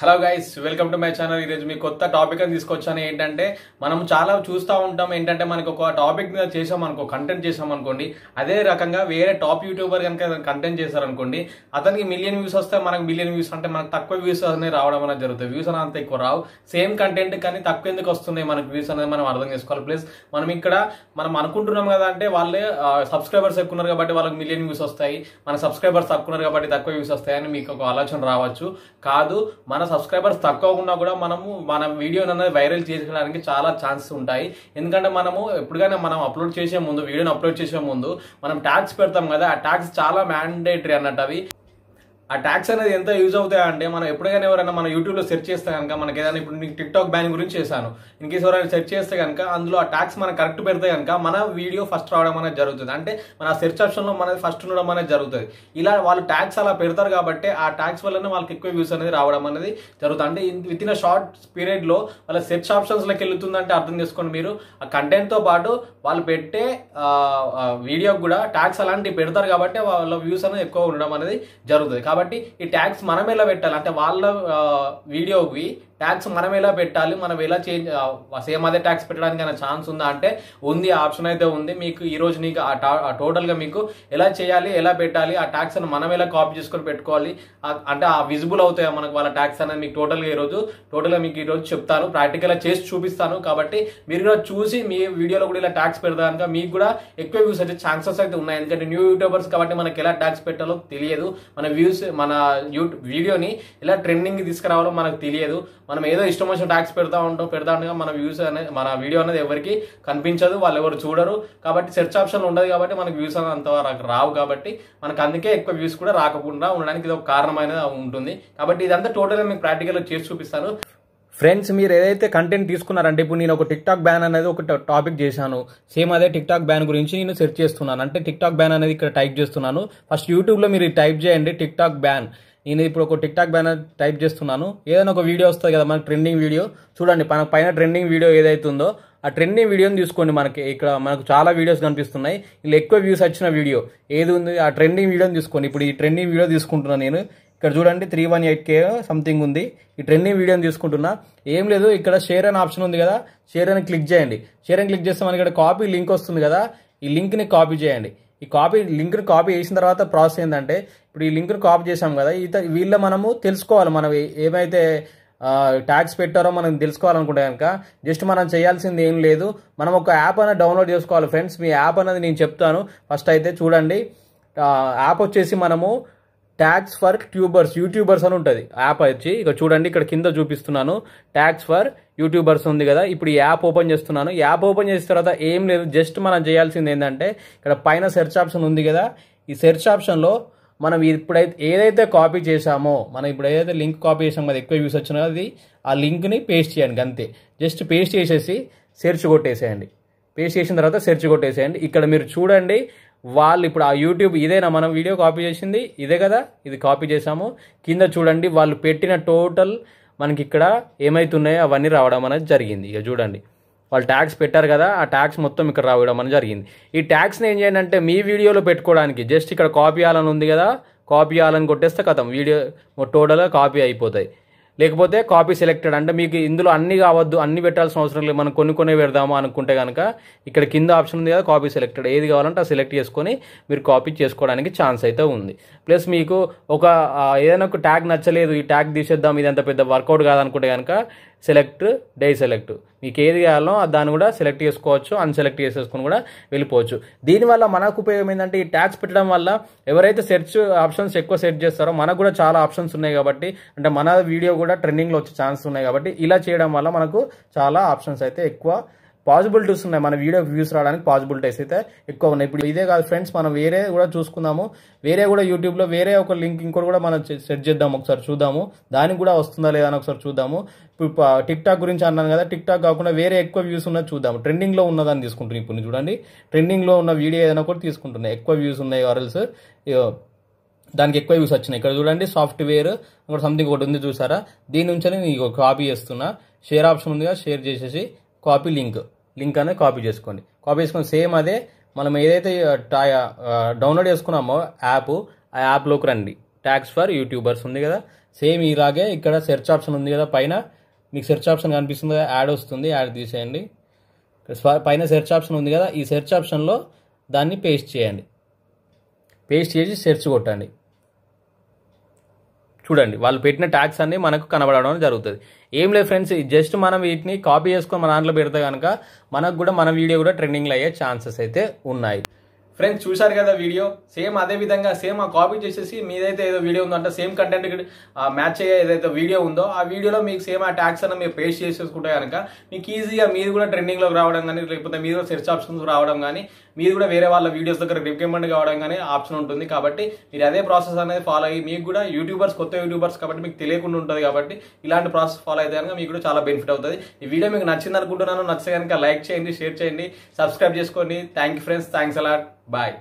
hello guys welcome to my channel ఈరోజు మీ కొత్త టాపిక్ అని తీసుకొచ్చాను ఏంటంటే మనం చాలా చూస్తూ ఉంటాం ఏంటంటే మనకు ఒక టాపిక్ మీద చేసాం అనుకో కంటెంట్ చేసాం అనుకోండి అదే రకంగా వేరే టాప్ యూట్యూబర్ కనుక కంటెంట్ చేశారనుకోండి అతనికి మిలియన్ వ్యూస్ వస్తే మనకు మిలియన్ వ్యూస్ అంటే మనకు తక్కువ వ్యూస్ అనేది రావడం అనేది జరుగుతుంది వ్యూస్ అంత ఎక్కువ రావు సేమ్ కంటెంట్ కానీ తక్కువ ఎందుకు వస్తున్నాయి మనకు వ్యూస్ అనేది మనం అర్థం చేసుకోవాలి ప్లస్ మనం ఇక్కడ మనం అనుకుంటున్నాం కదా అంటే వాళ్ళే సబ్స్క్రైబర్స్ ఎక్కువ ఉన్నారు కాబట్టి వాళ్ళకి మిలియన్ వ్యూస్ వస్తాయి మన సబ్స్క్రైబర్స్ తక్కువ ఉన్నారు కాబట్టి తక్కువ వ్యూస్ వస్తాయని మీకు ఒక ఆలోచన రావచ్చు కాదు మన సబ్స్క్రైబర్స్ తక్కువ ఉన్నా కూడా మనము మన వీడియోని అనేది వైరల్ చేసుకోవడానికి చాలా ఛాన్సెస్ ఉంటాయి ఎందుకంటే మనము ఎప్పుడుగానే మనం అప్లోడ్ చేసే ముందు వీడియోని అప్లోడ్ చేసే ముందు మనం ట్యాగ్స్ పెడతాం కదా ఆ ట్యాగ్స్ చాలా మ్యాండేటరీ అన్నట్టు అవి ఆ ట్యాక్స్ అనేది ఎంత యూజ్ అవుతాయి అంటే మనం ఎప్పుడైనా ఎవరైనా మన యూట్యూబ్లో సెర్చ్ చేస్తే కనుక మనకి ఏదైనా ఇప్పుడు నేను టిక్టాక్ బ్యాన్ గురించి చేశాను ఇన్ కేసు ఎవరైనా సెర్చ్ చేస్తే కనుక అందులో ఆ ట్యాక్స్ మనం కరెక్ట్ పెడితే కనుక మన వీడియో ఫస్ట్ రావడం అనేది జరుగుతుంది అంటే మన సెర్చ్ ఆప్షన్లో మనది ఫస్ట్ ఉండడం అనేది జరుగుతుంది ఇలా వాళ్ళు ట్యాక్స్ అలా పెడతారు కాబట్టి ఆ ట్యాక్స్ వల్లనే వాళ్ళకి ఎక్కువ వ్యూస్ అనేది రావడం అనేది జరుగుతుంది అంటే విత్ ఇన్ అ షార్ట్ పీరియడ్లో వాళ్ళ సెర్చ్ ఆప్షన్స్లోకి వెళ్తుందంటే అర్థం చేసుకోండి మీరు ఆ కంటెంట్తో పాటు వాళ్ళు పెట్టే వీడియోకి కూడా ట్యాక్స్ అలాంటివి పెడతారు కాబట్టి వాళ్ళ వ్యూస్ అనేది ఎక్కువ ఉండడం అనేది జరుగుతుంది కాబట్టి కాబట్టి ఈ ట్యాగ్స్ మనం ఎలా పెట్టాలి అంటే వాళ్ళ వీడియోకి ట్యాక్స్ మనం ఎలా పెట్టాలి మనం ఎలా చేంజ్ సేమ్ అదే ట్యాక్స్ పెట్టడానికి అయినా ఛాన్స్ ఉందా అంటే ఉంది ఆప్షన్ అయితే ఉంది మీకు ఈ రోజు నీకు టోటల్గా మీకు ఎలా చేయాలి ఎలా పెట్టాలి ఆ ట్యాక్స్ అని మనం ఎలా కాపీ చేసుకొని పెట్టుకోవాలి అంటే ఆ విజిబుల్ అవుతాయా మనకు వాళ్ళ ట్యాక్స్ అనేది మీకు టోటల్గా ఈరోజు టోటల్గా మీకు ఈరోజు చెప్తాను ప్రాక్టికల్గా చేసి చూపిస్తాను కాబట్టి మీరు చూసి మీ వీడియోలో కూడా ఇలా ట్యాక్స్ పెడతాను మీకు కూడా ఎక్కువ వ్యూస్ అయితే ఛాన్సెస్ అయితే ఉన్నాయి ఎందుకంటే న్యూ యూట్యూబర్స్ కాబట్టి మనకి ఎలా ట్యాక్స్ పెట్టాలో తెలియదు మన వ్యూస్ మన యూ వీడియోని ఎలా ట్రెండింగ్ తీసుకురావాలో మనకు తెలియదు మనం ఏదో ఇష్టం వచ్చిన ట్యాక్స్ పెడతా ఉంటాం పెడతా ఉండగా మన వ్యూస్ అనేది మన వీడియో అనేది ఎవరికి కనిపించదు వాళ్ళు ఎవరు చూడరు కాబట్టి సెర్చ్ ఆప్షన్ ఉండదు కాబట్టి మనకు వ్యూస్ అంత రావు కాబట్టి మనకు అందుకే ఎక్కువ వ్యూస్ కూడా రాకుండా ఉండడానికి ఇది ఒక కారణం అనేది ఉంటుంది కాబట్టి ఇదంతా టోటల్గా మీకు ప్రాక్టికల్గా చేసి చూపిస్తాను ఫ్రెండ్స్ మీరు ఏదైతే కంటెంట్ తీసుకున్నారంటే ఇప్పుడు నేను ఒక టిక్ టాక్ బ్యాన్ అనేది ఒక టాపిక్ చేశాను సేమ్ అదే టిక్ టాక్ బ్యాన్ గురించి నేను సెర్చ్ చేస్తున్నాను అంటే టిక్ టాక్ బ్యాన్ అనేది ఇక్కడ టైప్ చేస్తున్నాను ఫస్ట్ యూట్యూబ్లో మీరు టైప్ చేయండి టిక్ టాక్ బ్యాన్ నేను ఇప్పుడు ఒక టిక్ టాక్ బ్యానర్ టైప్ చేస్తున్నాను ఏదైనా ఒక వీడియో వస్తుంది కదా మనకు ట్రెండింగ్ వీడియో చూడండి మన పైన ట్రెండింగ్ వీడియో ఏదైతుందో ఆ ట్రెండింగ్ వీడియోని తీసుకోండి మనకి ఇక్కడ మనకు చాలా వీడియోస్ కనిపిస్తున్నాయి ఇలా ఎక్కువ వ్యూస్ వచ్చిన వీడియో ఏది ఉంది ఆ ట్రెండింగ్ వీడియోని తీసుకోండి ఇప్పుడు ఈ ట్రెండింగ్ వీడియో తీసుకుంటున్నాను నేను ఇక్కడ చూడండి three one eight K something ఉంది ఈ ట్రెండింగ్ వీడియోని తీసుకుంటున్నా ఏం లేదు ఇక్కడ షేర్ అనే ఆప్షన్ ఉంది కదా షేర్ అని క్లిక్ చేయండి షేర్ అని క్లిక్ చేస్తే మనకి ఇక్కడ కాపీ లింక్ వస్తుంది కదా ఈ లింక్ని కాపీ చేయండి ఈ కాపీ లింక్ను కాపీ చేసిన తర్వాత ప్రాసెస్ ఏంటంటే ఇప్పుడు ఈ లింక్ను కాపీ చేసాం కదా ఇత వీళ్ళ మనము తెలుసుకోవాలి మనం ఏమైతే ట్యాక్స్ పెట్టారో మనం తెలుసుకోవాలనుకుంటే కనుక జస్ట్ మనం చేయాల్సింది ఏం లేదు మనం ఒక యాప్ అనేది డౌన్లోడ్ చేసుకోవాలి ఫ్రెండ్స్ మీ యాప్ అనేది నేను చెప్తాను ఫస్ట్ అయితే చూడండి యాప్ వచ్చేసి మనము ట్యాక్స్ ఫర్ ట్యూబర్స్ యూట్యూబర్స్ అని ఉంటుంది యాప్ వచ్చి ఇక చూడండి ఇక్కడ కింద చూపిస్తున్నాను ట్యాక్స్ ఫర్ యూట్యూబర్స్ ఉంది కదా ఇప్పుడు ఈ యాప్ ఓపెన్ చేస్తున్నాను యాప్ ఓపెన్ చేసిన తర్వాత ఏం లేదు జస్ట్ మనం చేయాల్సింది ఏంటంటే ఇక్కడ పైన సెర్చ్ ఆప్షన్ ఉంది కదా ఈ సెర్చ్ ఆప్షన్లో మనం ఇప్పుడైతే ఏదైతే కాపీ చేసామో మనం ఇప్పుడు ఏదైతే లింక్ కాపీ చేసామో అది ఎక్కువ వ్యూస్ వచ్చినా అది ఆ లింక్ని పేస్ట్ చేయండి అంతే జస్ట్ పేస్ట్ చేసేసి సెర్చ్ కొట్టేసేయండి పేస్ట్ చేసిన తర్వాత సెర్చ్ కొట్టేసేయండి ఇక్కడ మీరు చూడండి వాళ్ళు ఇప్పుడు ఆ యూట్యూబ్ ఇదేనా మనం వీడియో కాపీ చేసింది ఇదే కదా ఇది కాపీ చేసాము కింద చూడండి వాళ్ళు పెట్టిన టోటల్ మనకి ఇక్కడ ఏమైతున్నాయో అవన్నీ రావడం అనేది జరిగింది ఇక చూడండి వాళ్ళు ట్యాక్స్ పెట్టారు కదా ఆ ట్యాక్స్ మొత్తం ఇక్కడ రావడం అనేది జరిగింది ఈ ట్యాక్స్ని ఏం చేయాలంటే మీ వీడియోలో పెట్టుకోవడానికి జస్ట్ ఇక్కడ కాపీ చేయాలని ఉంది కదా కాపీ చేయాలని కొట్టేస్తే కథం వీడియో టోటల్గా కాపీ అయిపోతాయి లేకపోతే కాపీ సెలెక్టెడ్ అంటే మీకు ఇందులో అన్ని కావద్దు అన్ని పెట్టాల్సిన అవసరం లేదు మనం కొన్ని కొన్ని పెడదాము అనుకుంటే కనుక ఇక్కడ కింద ఆప్షన్ ఉంది కదా కాపీ సెలెక్టెడ్ ఏది కావాలంటే ఆ సెలెక్ట్ చేసుకొని మీరు కాపీ చేసుకోవడానికి ఛాన్స్ అయితే ఉంది ప్లస్ మీకు ఒక ఏదైనా ఒక ట్యాగ్ నచ్చలేదు ఈ ట్యాగ్ తీసేద్దాం ఇది అంత పెద్ద వర్కౌట్ కాదనుకుంటే కనుక సెలెక్ట్ డై సెలెక్ట్ మీకు ఏది కావాలో దాన్ని కూడా సెలెక్ట్ చేసుకోవచ్చు అన్సెలెక్ట్ చేసేసుకుని కూడా వెళ్ళిపోవచ్చు దీనివల్ల మనకు ఉపయోగం ఏంటంటే ఈ ట్యాక్స్ పెట్టడం వల్ల ఎవరైతే సెర్చ్ ఆప్షన్స్ ఎక్కువ సెర్చ్ చేస్తారో మనకు కూడా చాలా ఆప్షన్స్ ఉన్నాయి కాబట్టి అంటే మన వీడియో కూడా ట్రెండింగ్లో వచ్చే ఛాన్స్ ఉన్నాయి కాబట్టి ఇలా చేయడం వల్ల మనకు చాలా ఆప్షన్స్ అయితే ఎక్కువ పాజిబిలిటీస్ ఉన్నాయి మన వీడియో వ్యూస్ రావడానికి పాజిబిలిటీస్ అయితే ఎక్కువ ఉన్నాయి ఇప్పుడు ఇదే కాదు ఫ్రెండ్స్ మనం వేరే కూడా చూసుకుందాము వేరే కూడా యూట్యూబ్లో వేరే ఒక లింక్ ఇంకోటి కూడా మనం సెట్ చేద్దాం ఒకసారి చూద్దాము దానికి కూడా వస్తుందా లేదా అని ఒకసారి చూద్దాము ఇప్పుడు టిక్ టాక్ గురించి అన్నాను కదా టిక్ టాక్ కాకుండా వేరే ఎక్కువ వ్యూస్ ఉన్నది చూద్దాం ట్రెండింగ్లో ఉన్నదాన్ని తీసుకుంటున్నాయి ఇప్పుడు చూడండి ట్రెండింగ్లో ఉన్న వీడియో ఏదైనా కూడా తీసుకుంటున్నాయి ఎక్కువ వ్యూస్ ఉన్నాయి ఆర్ఎల్స్ దానికి ఎక్కువ వ్యూస్ వచ్చినాయి ఇక్కడ చూడండి సాఫ్ట్వేర్ ఇక్కడ సంథింగ్ ఒకటి ఉంది చూసారా దీని నుంచి నేను కాపీ చేస్తున్నా షేర్ ఆప్షన్ ఉందిగా షేర్ చేసేసి కాపీ లింక్ లింక్ అనేది కాపీ చేసుకోండి కాపీ చేసుకొని సేమ్ అదే మనం ఏదైతే డౌన్లోడ్ చేసుకున్నామో యాప్ ఆ యాప్లోకి రండి ట్యాక్స్ ఫర్ యూట్యూబర్స్ ఉంది కదా సేమ్ ఇలాగే ఇక్కడ సెర్చ్ ఆప్షన్ ఉంది కదా పైన మీకు సెర్చ్ ఆప్షన్ కనిపిస్తుంది కదా యాడ్ వస్తుంది యాడ్ తీసేయండి పైన సెర్చ్ ఆప్షన్ ఉంది కదా ఈ సెర్చ్ ఆప్షన్లో దాన్ని పేస్ట్ చేయండి పేస్ట్ చేసి సెర్చ్ కొట్టండి చూడండి వాళ్ళు పెట్టిన ట్యాక్స్ అన్ని మనకు కనబడడం జరుగుతుంది ఏం లేదు ఫ్రెండ్స్ జస్ట్ మనం వీటిని కాపీ చేసుకొని మన దాంట్లో పెడితే కనుక మనకు కూడా మన వీడియో కూడా ట్రెండింగ్లో అయ్యే ఛాన్సెస్ అయితే ఉన్నాయి ఫ్రెండ్స్ చూశారు కదా వీడియో సేమ్ అదే విధంగా సేమ్ ఆ కాపీ చేసేసి మీదైతే ఏదో వీడియో ఉందో అంటే సేమ్ కంటెంట్ మ్యాచ్ అయ్యే ఏదైతే వీడియో ఉందో ఆ వీడియోలో మీకు సేమ్ ఆ ట్యాక్స్ అన్న మీరు పేస్ట్ చేసేసుకుంటే కనుక మీకు ఈజీగా మీరు కూడా ట్రెండింగ్లోకి రావడం కానీ లేకపోతే మీరు సెర్చ్ ఆప్షన్స్ రావడం కానీ మీరు కూడా వేరే వాళ్ళ వీడియోస్ దగ్గర రికమెండ్ కావడం కానీ ఆప్షన్ ఉంటుంది కాబట్టి మీరు అదే ప్రాసెస్ అనేది ఫాలో అయ్యి మీకు కూడా యూట్యూబర్స్ కొత్త యూట్యూబర్స్ కాబట్టి మీకు తెలియకుండా ఉంటుంది కాబట్టి ఇలాంటి ప్రాసెస్ ఫాలో అయితే కనుక మీకు కూడా చాలా బెనిఫిట్ అవుతుంది ఈ వీడియో మీకు నచ్చింది అనుకుంటున్నాను నచ్చితే కనుక లైక్ చేయండి షేర్ చేయండి సబ్స్క్రైబ్ చేసుకోండి thank you friends thanks a lot bye